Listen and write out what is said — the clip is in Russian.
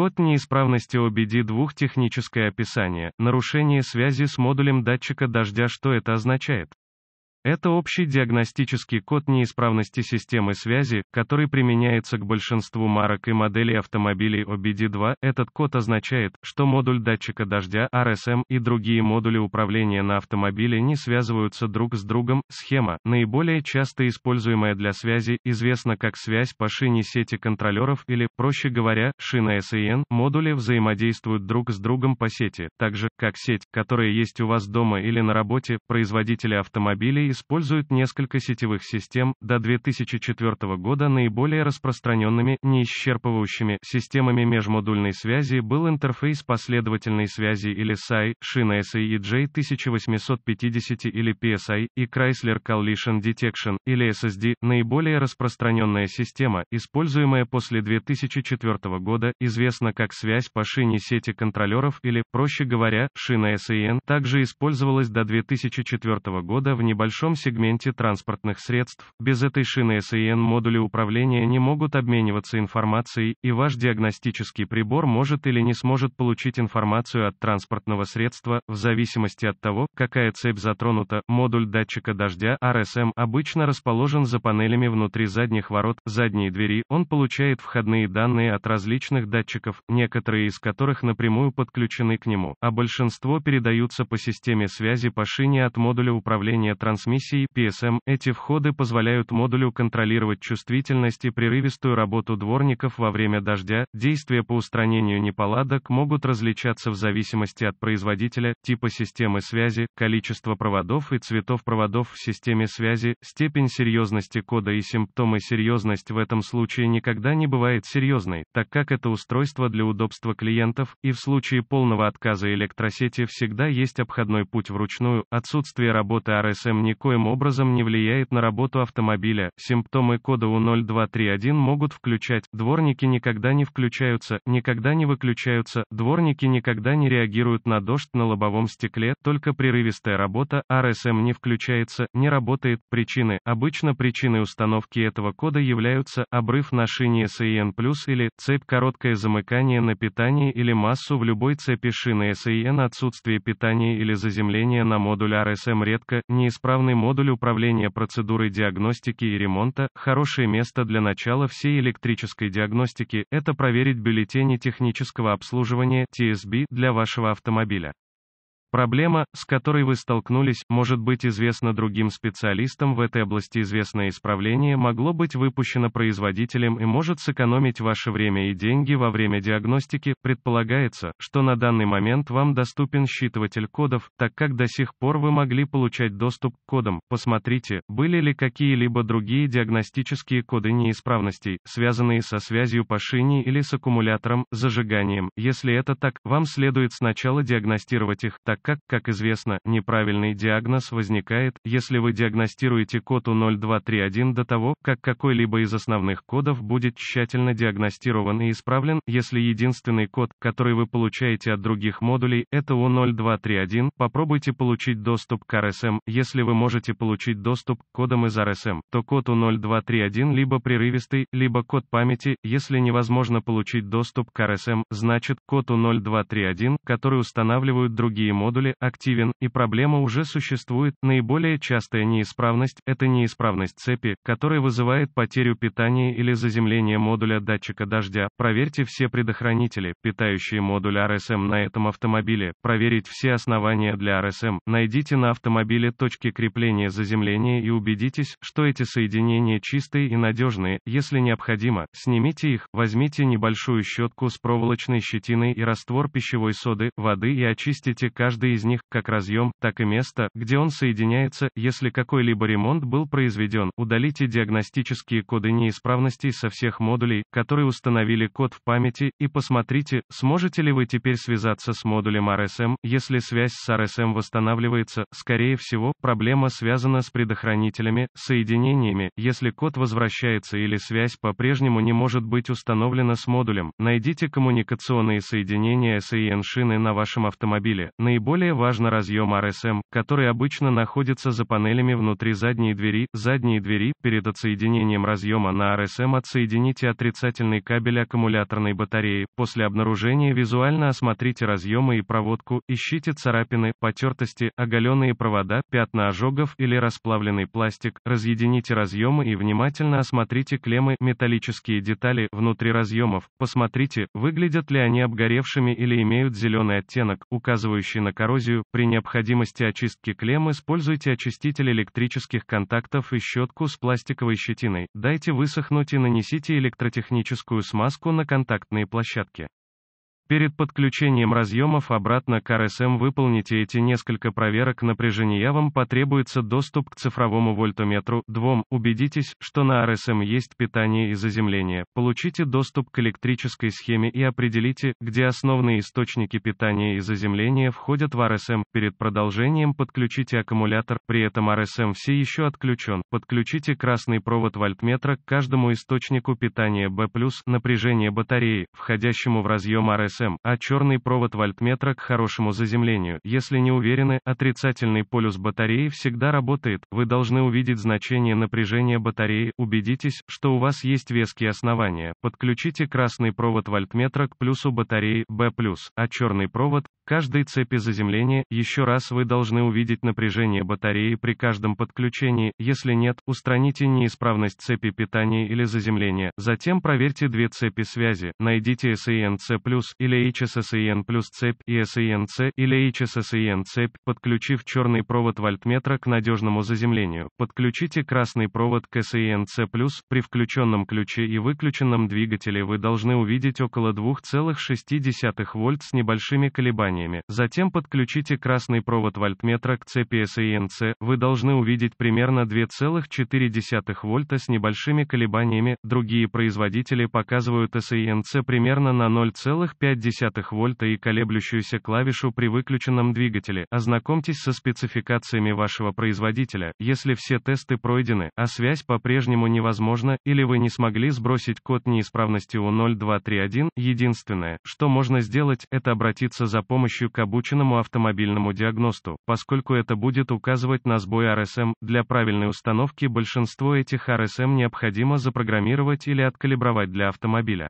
Код неисправности OBD двух техническое описание, нарушение связи с модулем датчика дождя что это означает? Это общий диагностический код неисправности системы связи, который применяется к большинству марок и моделей автомобилей OBD2. Этот код означает, что модуль датчика дождя RSM эм и другие модули управления на автомобиле не связываются друг с другом. Схема, наиболее часто используемая для связи, известна как связь по шине сети контролеров или, проще говоря, шина SAN. Модули взаимодействуют друг с другом по сети, так же, как сеть, которая есть у вас дома или на работе, производители автомобилей используют несколько сетевых систем, до 2004 года наиболее распространенными, неисчерпывающими, системами межмодульной связи был интерфейс последовательной связи или SAI, шина SAEJ 1850 или PSI, и Chrysler Collision Detection, или SSD, наиболее распространенная система, используемая после 2004 года, известна как связь по шине сети контролеров или, проще говоря, шина SAN, также использовалась до 2004 года в небольшом большом сегменте транспортных средств, без этой шины SAN модули управления не могут обмениваться информацией, и ваш диагностический прибор может или не сможет получить информацию от транспортного средства, в зависимости от того, какая цепь затронута, модуль датчика дождя RSM обычно расположен за панелями внутри задних ворот, задней двери, он получает входные данные от различных датчиков, некоторые из которых напрямую подключены к нему, а большинство передаются по системе связи по шине от модуля управления трансмиссией трансмиссий PSM, эти входы позволяют модулю контролировать чувствительность и прерывистую работу дворников во время дождя. Действия по устранению неполадок могут различаться в зависимости от производителя, типа системы связи, количества проводов и цветов проводов в системе связи, степень серьезности кода и симптомы серьезность в этом случае никогда не бывает серьезной, так как это устройство для удобства клиентов, и в случае полного отказа электросети всегда есть обходной путь вручную, отсутствие работы RSM не никоим образом не влияет на работу автомобиля. Симптомы кода У0231 могут включать, дворники никогда не включаются, никогда не выключаются, дворники никогда не реагируют на дождь на лобовом стекле, только прерывистая работа, RSM эм не включается, не работает, причины, обычно причины установки этого кода являются, обрыв на шине SAN+, или, цепь короткое замыкание на питании или массу в любой цепи шины SAN отсутствие питания или заземления на модуль RSM эм редко, неисправный Интегрированный модуль управления процедурой диагностики и ремонта – хорошее место для начала всей электрической диагностики, это проверить бюллетени технического обслуживания TSB для вашего автомобиля. Проблема, с которой вы столкнулись, может быть известна другим специалистам в этой области. Известное исправление могло быть выпущено производителем и может сэкономить ваше время и деньги во время диагностики. Предполагается, что на данный момент вам доступен считыватель кодов, так как до сих пор вы могли получать доступ к кодам. Посмотрите, были ли какие-либо другие диагностические коды неисправностей, связанные со связью по шине или с аккумулятором, зажиганием. Если это так, вам следует сначала диагностировать их, так как, как известно, неправильный диагноз возникает, если вы диагностируете код u 0231 до того, как какой-либо из основных кодов будет тщательно диагностирован и исправлен, если единственный код, который вы получаете от других модулей, это u 0231 попробуйте получить доступ к RSM, если вы можете получить доступ к кодам из RSM, то код u 0231 либо прерывистый, либо код памяти, если невозможно получить доступ к RSM, значит, код u 0231 который устанавливают другие модули, модуле активен, и проблема уже существует. Наиболее частая неисправность – это неисправность цепи, которая вызывает потерю питания или заземление модуля датчика дождя. Проверьте все предохранители, питающие модуль RSM эм на этом автомобиле. Проверить все основания для RSM. Эм. Найдите на автомобиле точки крепления заземления и убедитесь, что эти соединения чистые и надежные. Если необходимо, снимите их, возьмите небольшую щетку с проволочной щетиной и раствор пищевой соды, воды и очистите каждый каждый из них, как разъем, так и место, где он соединяется, если какой-либо ремонт был произведен, удалите диагностические коды неисправностей со всех модулей, которые установили код в памяти, и посмотрите, сможете ли вы теперь связаться с модулем RSM, если связь с RSM восстанавливается, скорее всего, проблема связана с предохранителями, соединениями, если код возвращается или связь по-прежнему не может быть установлена с модулем, найдите коммуникационные соединения SAN шины на вашем автомобиле, наиболее более важно разъем RSM, эм, который обычно находится за панелями внутри задней двери, задние двери, перед отсоединением разъема на RSM эм отсоедините отрицательный кабель аккумуляторной батареи, после обнаружения визуально осмотрите разъемы и проводку, ищите царапины, потертости, оголенные провода, пятна ожогов или расплавленный пластик, разъедините разъемы и внимательно осмотрите клеммы, металлические детали, внутри разъемов, посмотрите, выглядят ли они обгоревшими или имеют зеленый оттенок, указывающий на коррозию, при необходимости очистки клемм используйте очиститель электрических контактов и щетку с пластиковой щетиной, дайте высохнуть и нанесите электротехническую смазку на контактные площадки. Перед подключением разъемов обратно к RSM эм выполните эти несколько проверок напряжения вам потребуется доступ к цифровому вольтометру, двум, убедитесь, что на RSM эм есть питание и заземление, получите доступ к электрической схеме и определите, где основные источники питания и заземления входят в RSM, эм. перед продолжением подключите аккумулятор, при этом RSM все еще отключен, подключите красный провод вольтметра к каждому источнику питания B+, напряжение батареи, входящему в разъем RSM, GSM, а черный провод вольтметра к хорошему заземлению. Если не уверены, отрицательный полюс батареи всегда работает, вы должны увидеть значение напряжения батареи, убедитесь, что у вас есть веские основания. Подключите красный провод вольтметра к плюсу батареи B+, а черный провод, каждой цепи заземления, еще раз вы должны увидеть напряжение батареи при каждом подключении, если нет, устраните неисправность цепи питания или заземления, затем проверьте две цепи связи, найдите SENC+, или HSSEN плюс цепь и SENC, или HSSEN цепь, подключив черный провод вольтметра к надежному заземлению, подключите красный провод к SENC+, при включенном ключе и выключенном двигателе вы должны увидеть около 2,6 вольт с небольшими колебаниями, значениями, затем подключите красный провод вольтметра к цепи SENC, вы должны увидеть примерно 2,4 вольта с небольшими колебаниями, другие производители показывают SENC примерно на 0,5 вольта и колеблющуюся клавишу при выключенном двигателе. Ознакомьтесь со спецификациями вашего производителя, если все тесты пройдены, а связь по-прежнему невозможна, или вы не смогли сбросить код неисправности у 0231, единственное, что можно сделать, это обратиться за помощью помощью к обученному автомобильному диагносту, поскольку это будет указывать на сбой RSM. Эм, для правильной установки большинство этих RSM эм необходимо запрограммировать или откалибровать для автомобиля.